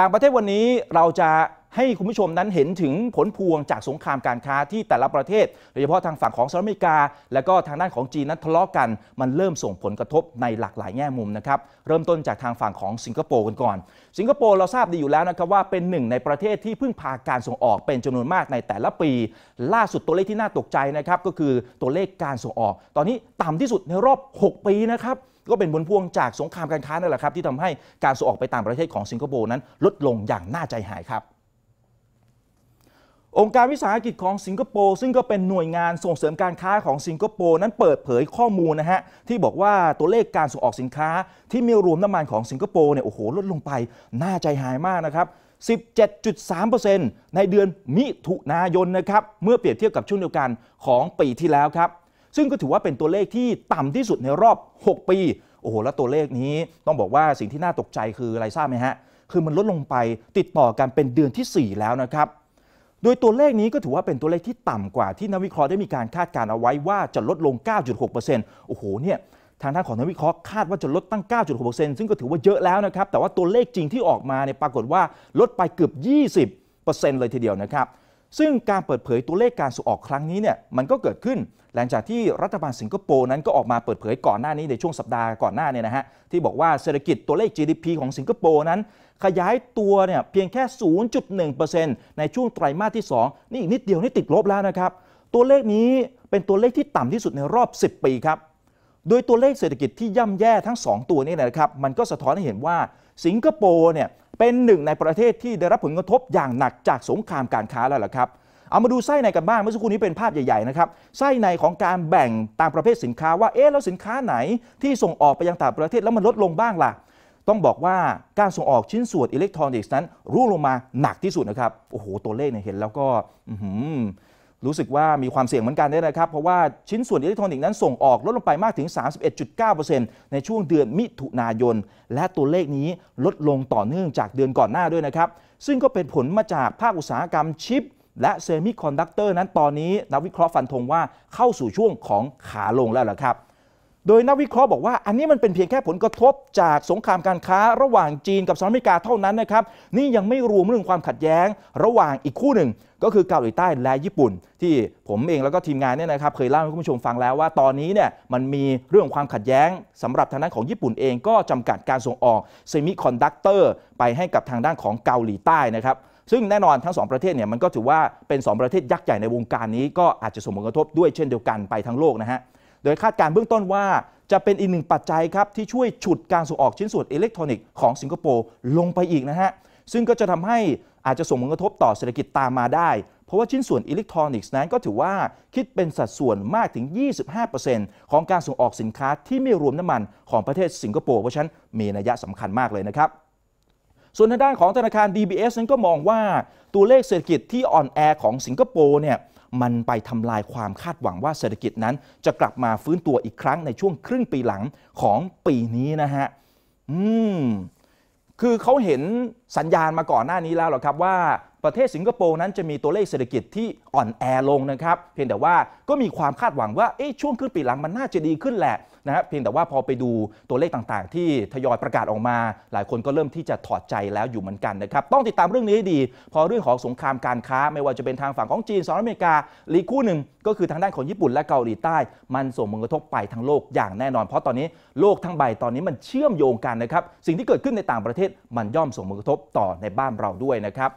ต่างประเทศวันนี้เราจะให้คุณผู้ชมนั้นเห็นถึงผลพวงจากสงครามการค้าที่แต่ละประเทศโดยเฉพาะทางฝั่งของสหรัฐอเมริกา และก็ทางด้านของจีนนั้นทะเลาะกัน มันเริ่มส่งผลกระทบในหลากหลายแง่มุมนะครับ เริ่มต้นจากทางฝั่งของสิงคโปร์กันก่อนสิงคโปร์เราทราบดีอยู่แล้วนะครับว่าเป็นหนึ่งในประเทศที่พึ่งพาการส่งออกเป็นจำนวนมากในแต่ละปี ล่าสุดตัวเลขที่น่าตกใจนะครับก็คือตัวเลขการส่งออก ตอนนี้ต่ำที่สุดในรอบ6 ปีนะครับก็เป็นผลพวงจากสงครามการค้านั่นแหละครับที่ทำให้การส่งออกไปต่างประเทศของสิงคโปร์นั้นลดลงอย่างน่าใจหายครับองค์การวิสาหกิจของสิงคโปร์ซึ่งก็เป็นหน่วยงานส่งเสริมการค้าของสิงคโปร์นั้นเปิดเผยข้อมูลนะฮะที่บอกว่าตัวเลขการส่งออกสินค้า ที่มีรวมน้ำมันของสิงคโปร์เนี่ยโอ้โหลดลงไปน่าใจหายมากนะครับ 17.3%ในเดือนมิถุนายนนะครับ เมื่อเปรียบเทียบกับช่วงเดียวกันของปีที่แล้วครับซึ่งก็ถือว่าเป็นตัวเลขที่ต่ำที่สุดในรอบ 6 ปีโอ้โหแล้วตัวเลขนี้ต้องบอกว่าสิ่งที่น่าตกใจคืออะไรทราบไหมฮะ คือมันลดลงไป ติดต่อกันเป็นเดือนที่ 4 แล้วนะครับโดยตัวเลขนี้ก็ถือว่าเป็นตัวเลขที่ต่ำกว่า ที่นักวิเคราะห์ได้มีการคาดการเอาไว้ว่าจะลดลง 9.6%โอ้โห เนี่ยทางด้านของนักวิเคราะห์คาดว่าจะลดตั้ง 9.6%ซึ่งก็ถือว่าเยอะแล้วนะครับ แต่ว่าตัวเลขจริงที่ออกมาเนี่ยปรากฏว่าลดไปเกือบ 20%เลยทีเดียวนะครับซึ่งการเปิดเผยตัวเลขการส่งออกครั้งนี้เนี่ยมันก็เกิดขึ้น หลังจากที่รัฐบาลสิงคโปร์นั้นก็ออกมาเปิดเผยก่อนหน้านี้ในช่วงสัปดาห์ก่อนหน้าเนี่ยนะฮะที่บอกว่าเศรษฐกิจตัวเลข GDP ของสิงคโปร์นั้น ขยายตัวเนี่ยเพียงแค่ 0.1%ในช่วงไตรมาสที่2นี่อีกนิดเดียวนี่ติดลบแล้วนะครับ ตัวเลขนี้เป็นตัวเลขที่ต่ำที่สุดในรอบ 10 ปีครับโดยตัวเลขเศรษฐกิจที่ย่ำแย่ทั้ง 2 ตัวนี้นะครับมันก็สะท้อนให้เห็นว่า สิงคโปร์เนี่ยเป็นหนึ่งในประเทศที่ได้รับผลกระทบอย่างหนักจากสงครามการค้าแล้วล่ะครับ เอามาดูไส้ในกันบ้าง เมื่อสักครู่นี้เป็นภาพใหญ่ๆนะครับ ไส้ในของการแบ่งตามประเภทสินค้าว่าเอ๊ะแล้ว สินค้าไหนที่ส่งออกไปยังต่างประเทศแล้วมันลดลงบ้างล่ะ ต้องบอกว่าการส่งออกชิ้นส่วนอิเล็กทรอนิกส์นั้นร่วงลงมาหนักที่สุดนะครับ โอ้โห ตัวเลขเนี่ยเห็นแล้วก็ืรู้สึกว่ามีความเสี่ยงเหมือนกันด้วยนะครับ เพราะว่าชิ้นส่วนอิเล็กทรอนิกส์นั้นส่งออก ลดลงไปมากถึง 31.9%ในช่วงเดือนมิถุนายน และตัวเลขนี้ลดลงต่อเนื่องจากเดือนก่อนหน้าด้วยนะครับ ซึ่งก็เป็นผลมาจากภาคอุตสาหกรรมชิปและเซมิคอนดักเตอร์ นั้นตอนนี้นักวิเคราะห์ฟันธงว่าเข้าสู่ช่วงของขาลงแล้วล่ะครับโดยนักวิเคราะห์บอกว่าอันนี้มันเป็นเพียงแค่ผลกระทบจากสงครามการค้าระหว่างจีนกับสหรัฐอเมริกาเท่านั้นนะครับนี่ยังไม่รวมเรื่องความขัดแย้งระหว่างอีกคู่หนึ่งก็คือเกาหลีใต้และญี่ปุ่น ที่ผมเองแล้วก็ทีมงานเนี่ยนะครับเคยเล่าให้คุณผู้ชมฟังแล้วว่าตอนนี้เนี่ยมันมีเรื่องความขัดแย้งสำหรับทางด้านของญี่ปุ่นเองก็จำกัดการส่งออกเซมิคอนดักเตอร์ไปให้กับทางด้านของเกาหลีใต้นะครับซึ่งแน่นอนทั้ง2ประเทศเนี่ยมันก็ถือว่าเป็น 2 ประเทศยักษ์ใหญ่ในวงการนี้ ก็อาจจะส่งผลกระทบด้วยเช่นเดียวกันไปทั้งโลกนะฮะโดยคาดการเบื้องต้นว่าจะเป็นอีกหนึ่งปัจจัยครับที่ช่วยฉุดการส่งออกชิ้นส่วนอิเล็กทรอนิกส์ของสิงคโปร์ลงไปอีกนะฮะ ซึ่งก็จะทำให้อาจจะส่งผลกระทบต่อเศรษฐกิจตามมาได้ เพราะว่าชิ้นส่วนอิเล็กทรอนิกส์นั้นก็ถือว่าคิดเป็นสัดส่วนมากถึง 25%ของการส่งออกสินค้าที่ไม่รวมน้ำมันของประเทศสิงคโปร์เพราะฉะนั้นมีนัยสำคัญมากเลยนะครับ ส่วนทางด้านของธนาคาร DBS นั้นก็มองว่าตัวเลขเศรษฐกิจที่อ่อนแอของสิงคโปร์เนี่ยมันไปทำลายความคาดหวังว่าเศรษฐกิจนั้นจะกลับมาฟื้นตัวอีกครั้งในช่วงครึ่งปีหลังของปีนี้นะฮะ อืม คือเขาเห็นสัญญาณมาก่อนหน้านี้แล้วหรอครับว่าประเทศสิงคโปร์นั้นจะมีตัวเลขเศรษฐกิจที่อ่อนแอลงนะครับ เพียงแต่ว่าก็มีความคาดหวังว่าช่วงครึ่งปีหลังมันน่าจะดีขึ้นแหละนะฮะเพียงแต่ว่าพอไปดูตัวเลขต่างๆที่ทยอยประกาศออกมา หลายคนก็เริ่มที่จะถอดใจแล้วอยู่เหมือนกันนะครับ ต้องติดตามเรื่องนี้ให้ดี พอเรื่องของสงครามการค้า ไม่ว่าจะเป็นทางฝั่งของจีนสหรัฐอเมริกาลีคู่หนึ่ง ก็คือทางด้านของญี่ปุ่นและเกาหลีใต้ มันส่งผลกระทบไปทั้งโลกอย่างแน่นอน เพราะตอนนี้โลกทั้งใบตอนนี้มันเชื่อมโยงกันนะครับ สิ่งที่เกิดขึ้นในต่างประเทศมันย่อมส่งผลกระทบต่อในบ้านเราด้วยนะครับ